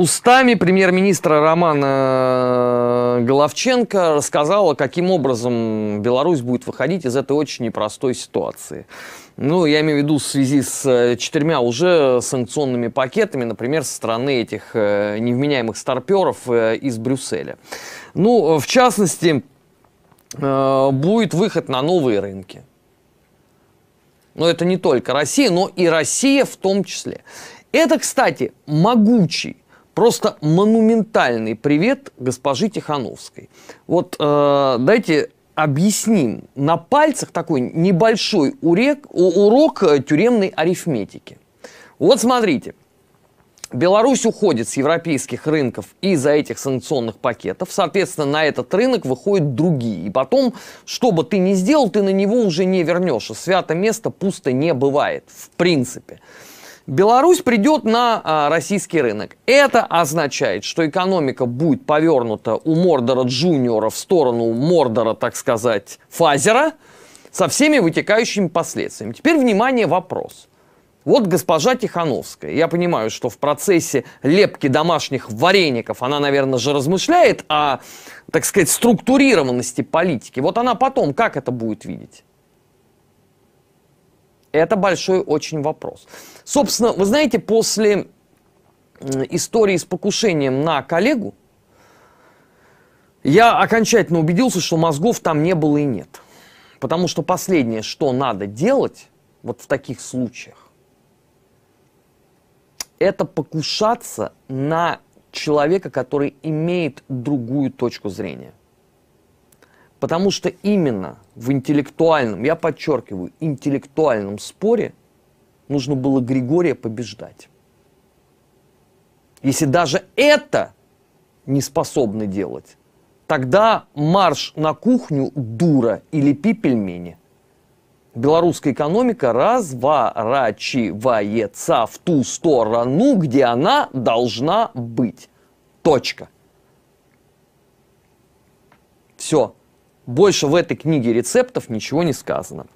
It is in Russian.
Устами премьер-министра Романа э, Головченко рассказала, каким образом Беларусь будет выходить из этой очень непростой ситуации. Ну, я имею в виду в связи с э, четырьмя уже санкционными пакетами, например, со стороны этих э, невменяемых старперов из Брюсселя. Ну, в частности, будет выход на новые рынки. Но это не только Россия, но и Россия в том числе. Это, кстати, могучий Просто монументальный привет госпожи Тихановской. Вот э, дайте объясним на пальцах такой небольшой урек, урок э, тюремной арифметики. Вот смотрите. Беларусь уходит с европейских рынков из-за этих санкционных пакетов. Соответственно, на этот рынок выходят другие. И потом, что бы ты ни сделал, ты на него уже не вернешься. Свято место пусто не бывает, в принципе. Беларусь придет на а, российский рынок. Это означает, что экономика будет повернута у Мордора Джуниора в сторону Мордора, так сказать, Фазера, со всеми вытекающими последствиями. Теперь, внимание, вопрос. Вот госпожа Тихановская. Я понимаю, что в процессе лепки домашних вареников она, наверное, же размышляет о, так сказать, структурированности политики. Вот она потом как это будет видеть? Это большой очень вопрос. Собственно, вы знаете, после истории с покушением на коллегу, я окончательно убедился, что мозгов там не было и нет. Потому что последнее, что надо делать вот в таких случаях, это покушаться на человека, который имеет другую точку зрения. Потому что именно в интеллектуальном, я подчеркиваю, интеллектуальном споре нужно было Григория побеждать. Если даже это не способны делать, тогда марш на кухню дура или лепи Белорусская экономика разворачивается в ту сторону, где она должна быть. Точка. Все. Больше в этой книге рецептов ничего не сказано.